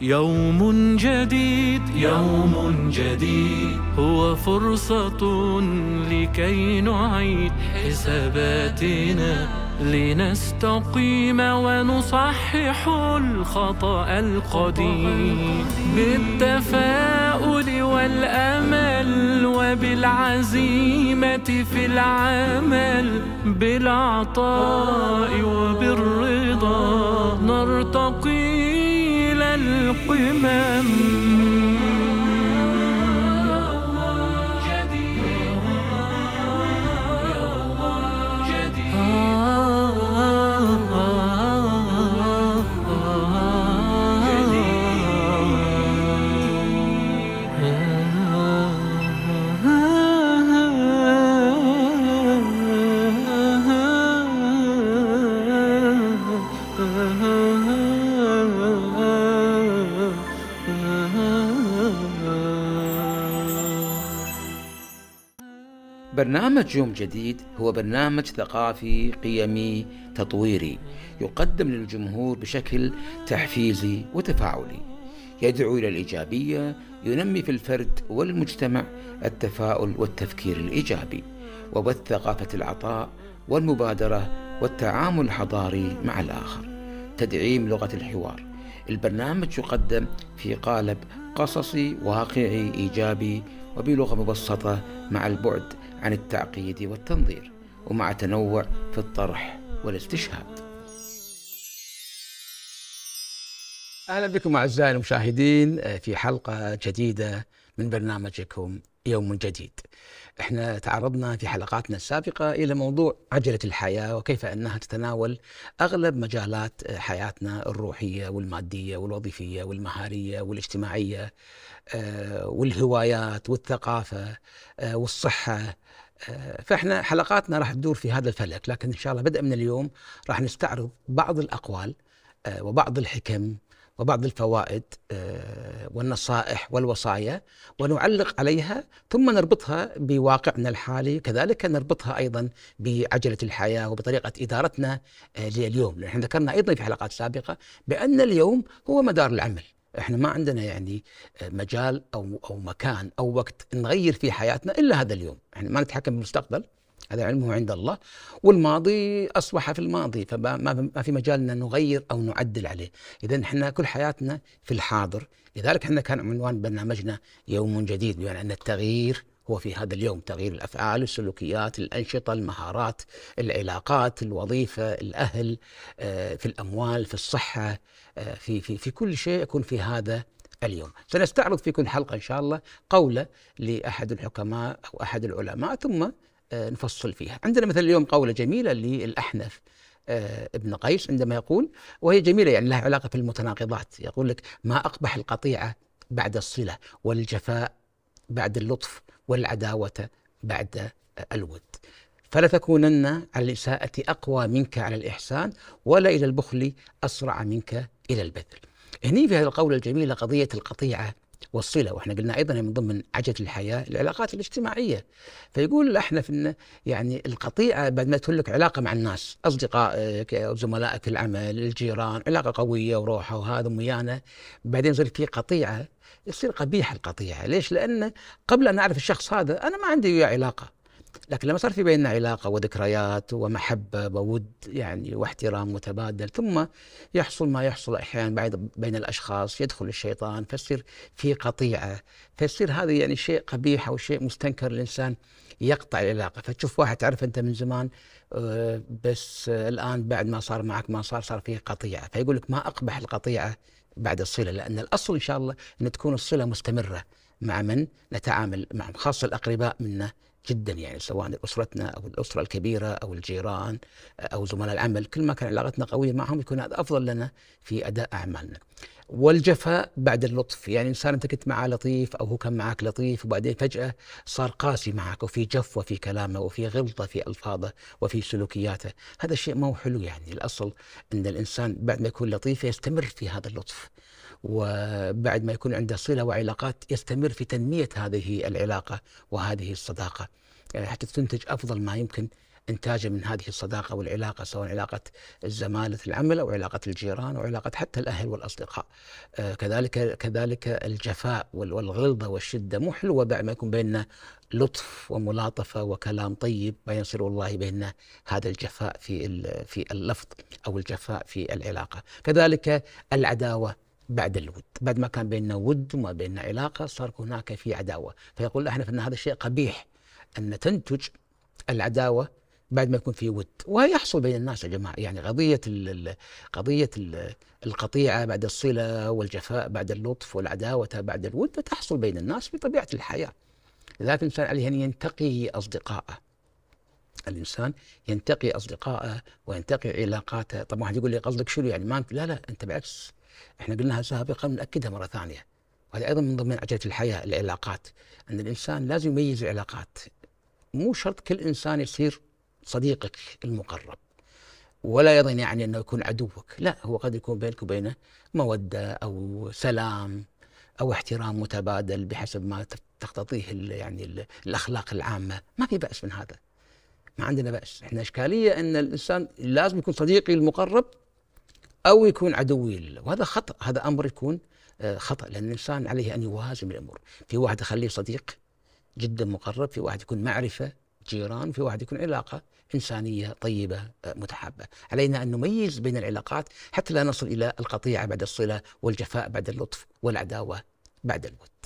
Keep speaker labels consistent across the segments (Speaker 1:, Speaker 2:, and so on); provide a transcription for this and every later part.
Speaker 1: يوم جديد يوم جديد هو فرصة لكي نعيد حساباتنا لنستقيم ونصحح الخطأ القديم بالتفاؤل والأمل بالعزيمة في العمل بالعطاء وبالرضا نرتقي إلى القمم
Speaker 2: برنامج يوم جديد هو برنامج ثقافي قيمي تطويري يقدم للجمهور بشكل تحفيزي وتفاعلي يدعو الى الايجابيه ينمي في الفرد والمجتمع التفاؤل والتفكير الايجابي وبث ثقافه العطاء والمبادره والتعامل الحضاري مع الاخر تدعيم لغه الحوار البرنامج يقدم في قالب قصصي واقعي إيجابي وبلغة مبسطة مع البعد عن التعقيد والتنظير ومع تنوع في الطرح والاستشهاد أهلا بكم أعزائي المشاهدين آه، في حلقة جديدة من برنامجكم يوم جديد. احنا تعرضنا في حلقاتنا السابقه الى موضوع عجله الحياه وكيف انها تتناول اغلب مجالات حياتنا الروحيه والماديه والوظيفيه والمهاريه والاجتماعيه آه، والهوايات والثقافه آه، والصحه آه، فاحنا حلقاتنا راح تدور في هذا الفلك لكن ان شاء الله بدءا من اليوم راح نستعرض بعض الاقوال وبعض الحكم وبعض الفوائد آه، والنصائح والوصايا ونعلق عليها ثم نربطها بواقعنا الحالي كذلك نربطها أيضا بعجلة الحياة وبطريقة إدارتنا آه، لليوم نحن ذكرنا أيضا في حلقات سابقة بأن اليوم هو مدار العمل احنا ما عندنا يعني آه، مجال او او مكان او وقت نغير فيه حياتنا الا هذا اليوم، احنا ما نتحكم بالمستقبل، هذا علمه عند الله والماضي أصبح في الماضي فما في مجال أن نغير أو نعدل عليه إذا احنا كل حياتنا في الحاضر لذلك احنا كان عنوان برنامجنا يوم جديد بمعنى يعني أن التغيير هو في هذا اليوم تغيير الافعال السلوكيات الانشطه المهارات العلاقات الوظيفه الاهل آه، في الاموال في الصحه آه، في في في كل شيء يكون في هذا اليوم سنستعرض في كل حلقه ان شاء الله قوله لاحد الحكماء او احد العلماء ثم آه، نفصل فيها عندنا مثلا اليوم قولة جميلة للأحنف آه، ابن قيس عندما يقول وهي جميلة يعني لها علاقة في المتناقضات يقول لك ما أقبح القطيعة بعد الصلة والجفاء بعد اللطف والعداوة بعد الود فلا تكونن على الإساءة أقوى منك على الإحسان ولا إلى البخل أسرع منك إلى البذل هني في هذه القولة الجميلة قضية القطيعة والصلة واحنا قلنا أيضا من ضمن عجلة الحياة العلاقات الاجتماعية فيقول احنا في يعني القطيعة بعد ما لك علاقة مع الناس أصدقائك زملائك العمل الجيران علاقة قوية وروحة وهذا ويانا بعدين يصير في قطيعة يصير قبيحة القطيعة ليش؟ لأن قبل أن أعرف الشخص هذا أنا ما عندي وياه علاقة لكن لما صار في بيننا علاقة وذكريات ومحبة وود يعني واحترام متبادل ثم يحصل ما يحصل أحيانا بعد بين الأشخاص يدخل الشيطان فيصير في قطيعة فيصير هذا يعني شيء قبيح أو شيء مستنكر الإنسان يقطع العلاقة فتشوف واحد تعرف أنت من زمان آه، بس الآن بعد ما صار معك ما صار صار فيه قطيعة فيقول لك ما أقبح القطيعة بعد الصلة لأن الأصل إن شاء الله أن تكون الصلة مستمرة مع من نتعامل معهم خاصة الأقرباء منا جدا يعني سواء اسرتنا او الاسره الكبيره او الجيران او زملاء العمل كل ما كان علاقتنا قويه معهم يكون هذا افضل لنا في اداء اعمالنا والجفاء بعد اللطف يعني انسان انت كنت معاه لطيف او هو كان معك لطيف وبعدين فجاه صار قاسي معك وفي جفوه في كلامه وفي غلطه في الفاظه وفي سلوكياته هذا الشيء ما هو حلو يعني الاصل ان الانسان بعد ما يكون لطيف يستمر في هذا اللطف وبعد ما يكون عنده صلة وعلاقات يستمر في تنمية هذه العلاقة وهذه الصداقة يعني حتى تنتج أفضل ما يمكن إنتاجه من هذه الصداقة والعلاقة سواء علاقة الزماله العمل أو علاقة الجيران أو علاقة حتى الأهل والأصدقاء آه، كذلك كذلك الجفاء والغلظة والشدة مو حلوة بعد ما يكون بيننا لطف وملاطفة وكلام طيب ما يصير والله بيننا هذا الجفاء في في اللفظ أو الجفاء في العلاقة كذلك العداوة بعد الود بعد ما كان بيننا ود وما بيننا علاقة صار هناك في عداوة فيقول احنا أن هذا الشيء قبيح أن تنتج العداوة بعد ما يكون في ود ويحصل بين الناس يا جماعة يعني قضية قضية القطيعة بعد الصلة والجفاء بعد اللطف والعداوة بعد الود تحصل بين الناس بطبيعة الحياة لذلك الإنسان عليه أن ينتقي أصدقائه الانسان ينتقي اصدقائه وينتقي علاقاته طبعا واحد يقول لي قصدك شنو يعني ما لا لا انت بالعكس احنا قلناها سابقا ناكدها مره ثانيه وهذا ايضا من ضمن عجله الحياه العلاقات ان الانسان لازم يميز العلاقات مو شرط كل انسان يصير صديقك المقرب ولا ايضا يعني انه يكون عدوك لا هو قد يكون بينك وبينه موده او سلام او احترام متبادل بحسب ما تقتضيه يعني الاخلاق العامه ما في باس من هذا ما عندنا بأس احنا إشكالية أن الإنسان لازم يكون صديقي المقرب أو يكون عدوي وهذا خطأ هذا أمر يكون آه، خطأ لأن الإنسان عليه أن يوازن الأمور في واحد أخليه صديق جدا مقرب في واحد يكون معرفة جيران في واحد يكون علاقة إنسانية طيبة آه، متحابة علينا أن نميز بين العلاقات حتى لا نصل إلى القطيعة بعد الصلة والجفاء بعد اللطف والعداوة بعد الود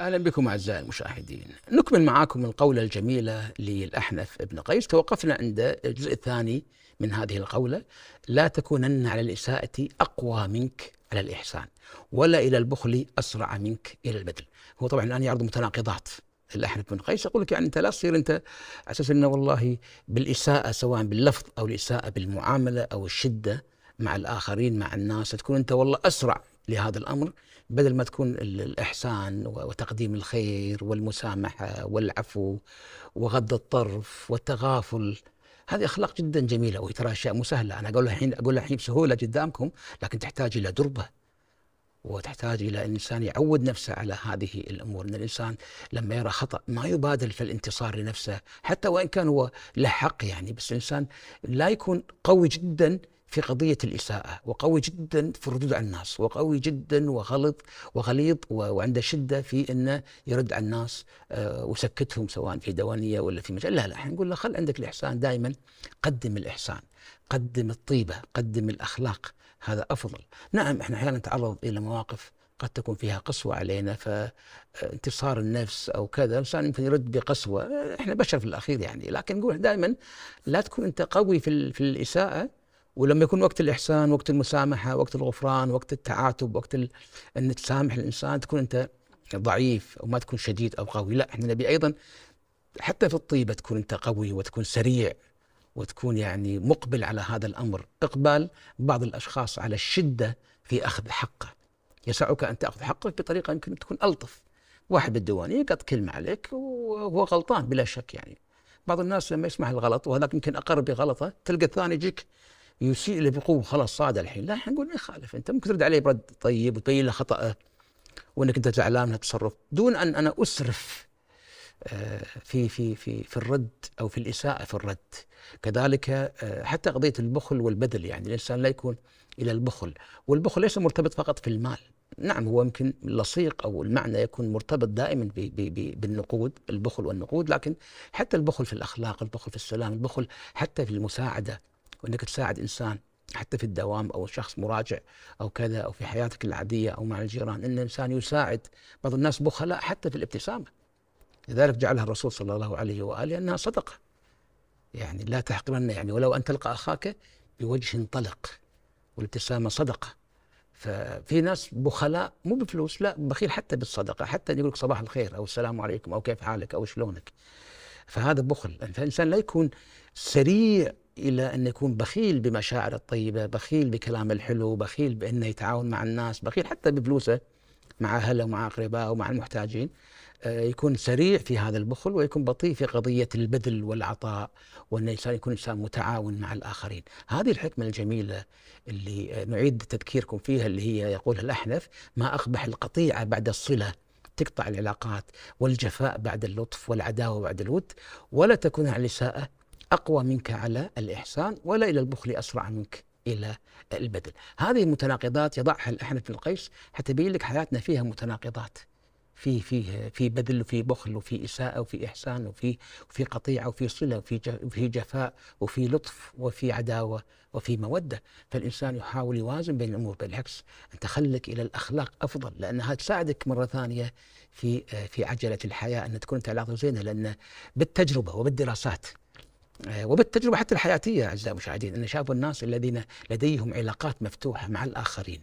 Speaker 2: أهلا بكم أعزائي المشاهدين نكمل معاكم القولة الجميلة للأحنف ابن قيس توقفنا عند الجزء الثاني من هذه القولة لا تكونن على الإساءة أقوى منك على الإحسان ولا إلى البخل أسرع منك إلى البذل هو طبعا الآن يعرض متناقضات الأحنف بن قيس يقول لك يعني أنت لا تصير أنت على أساس أنه والله بالإساءة سواء باللفظ أو الإساءة بالمعاملة أو الشدة مع الآخرين مع الناس تكون أنت والله أسرع لهذا الامر بدل ما تكون الاحسان وتقديم الخير والمسامحه والعفو وغض الطرف والتغافل هذه اخلاق جدا جميله وهي ترى اشياء مو سهله انا اقول الحين اقول الحين بسهوله قدامكم لكن تحتاج الى دربه وتحتاج الى ان الانسان يعود نفسه على هذه الامور ان الانسان لما يرى خطا ما يبادل في الانتصار لنفسه حتى وان كان هو له حق يعني بس الانسان لا يكون قوي جدا في قضية الإساءة وقوي جدا في الردود على الناس وقوي جدا وغلط وغليظ وعنده شدة في أنه يرد على الناس آه، وسكتهم سواء في دوانية ولا في مجال لا لا احنا نقول له خل عندك الإحسان دائما قدم الإحسان قدم الطيبة قدم الأخلاق هذا أفضل نعم احنا أحيانا نتعرض إلى مواقف قد تكون فيها قسوة علينا فانتصار آه، النفس أو كذا الإنسان يمكن يرد بقسوة إحنا بشر في الأخير يعني لكن نقول دائما لا تكون أنت قوي في, في الإساءة ولما يكون وقت الإحسان وقت المسامحة وقت الغفران وقت التعاتب وقت ال... أن تسامح الإنسان تكون أنت ضعيف أو ما تكون شديد أو قوي لا إحنا نبي أيضا حتى في الطيبة تكون أنت قوي وتكون سريع وتكون يعني مقبل على هذا الأمر إقبال بعض الأشخاص على الشدة في أخذ حقه يسعك أن تأخذ حقك بطريقة يمكن تكون ألطف واحد بالديوانية قد كلمة عليك وهو غلطان بلا شك يعني بعض الناس لما يسمع الغلط وهذاك يمكن أقر بغلطه تلقى الثاني يجيك يسيء له بقوه خلاص صاد الحين لا احنا نقول ما يخالف انت ممكن ترد عليه برد طيب وتبين له خطاه وانك انت زعلان من التصرف دون ان انا اسرف آه، في في في في الرد او في الاساءه في الرد كذلك آه، حتى قضيه البخل والبذل يعني الانسان لا يكون الى البخل والبخل ليس مرتبط فقط في المال نعم هو يمكن اللصيق او المعنى يكون مرتبط دائما بي بي بي بالنقود البخل والنقود لكن حتى البخل في الاخلاق البخل في السلام البخل حتى في المساعده وانك تساعد انسان حتى في الدوام او شخص مراجع او كذا او في حياتك العاديه او مع الجيران ان الانسان يساعد بعض الناس بخلاء حتى في الابتسامه لذلك جعلها الرسول صلى الله عليه واله انها صدقه يعني لا تحقرن يعني ولو ان تلقى اخاك بوجه طلق والابتسامه صدقه ففي ناس بخلاء مو بفلوس لا بخيل حتى بالصدقه حتى يقول لك صباح الخير او السلام عليكم او كيف حالك او شلونك فهذا بخل فالانسان لا يكون سريع الى ان يكون بخيل بمشاعر الطيبه، بخيل بكلام الحلو، بخيل بانه يتعاون مع الناس، بخيل حتى بفلوسه مع اهله ومع اقربائه ومع المحتاجين. آه، يكون سريع في هذا البخل ويكون بطيء في قضية البذل والعطاء وأن الإنسان يكون إنسان متعاون مع الآخرين هذه الحكمة الجميلة اللي آه، نعيد تذكيركم فيها اللي هي يقولها الأحنف ما أقبح القطيعة بعد الصلة تقطع العلاقات والجفاء بعد اللطف والعداوة بعد الود ولا تكون على الإساءة أقوى منك على الإحسان ولا إلى البخل أسرع منك إلى البذل هذه المتناقضات يضعها الأحنف بن القيس حتى يبين لك حياتنا فيها متناقضات في في في بذل وفي بخل وفي اساءه وفي احسان وفي وفي قطيعه وفي صله وفي في جفاء وفي لطف وفي عداوه وفي موده فالانسان يحاول يوازن بين الامور بالعكس انت خلك الى الاخلاق افضل لانها تساعدك مره ثانيه في في عجله الحياه ان تكون انت علاقه زينه لان بالتجربه وبالدراسات آه، وبالتجربة حتى الحياتية أعزائي المشاهدين أن شافوا الناس الذين لديهم علاقات مفتوحة مع الآخرين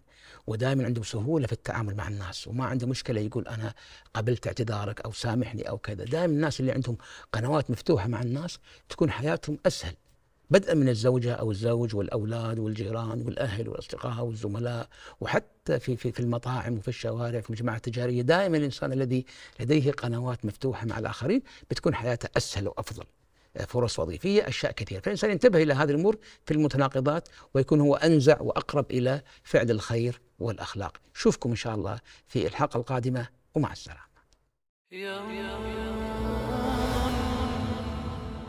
Speaker 2: ودائما عندهم سهولة في التعامل مع الناس وما عنده مشكلة يقول أنا قبلت اعتذارك أو سامحني أو كذا دائما الناس اللي عندهم قنوات مفتوحة مع الناس تكون حياتهم أسهل بدءا من الزوجة أو الزوج والأولاد والجيران والأهل والأصدقاء والزملاء وحتى في, في, في المطاعم وفي الشوارع في المجتمعات التجارية دائما الإنسان الذي لديه قنوات مفتوحة مع الآخرين بتكون حياته أسهل وأفضل فرص وظيفية أشياء كثيرة فالإنسان ينتبه إلى هذه الأمور في المتناقضات ويكون هو أنزع وأقرب إلى فعل الخير والأخلاق شوفكم إن شاء الله في الحلقة القادمة ومع السلامة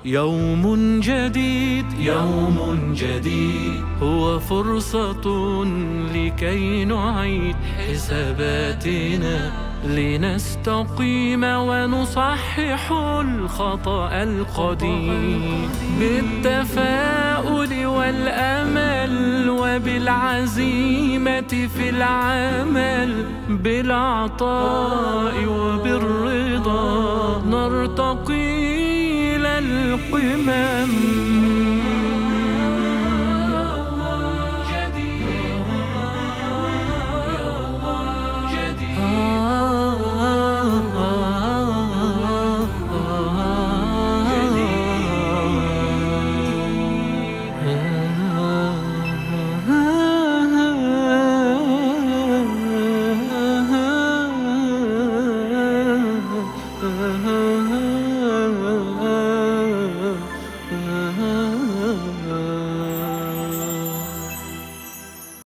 Speaker 1: يوم جديد يوم جديد هو فرصة لكي نعيد حساباتنا لنستقيم ونصحح الخطأ القديم بالتفاؤل والأمل وبالعزيمة في العمل بالعطاء وبالرضا نرتقي إلى القمم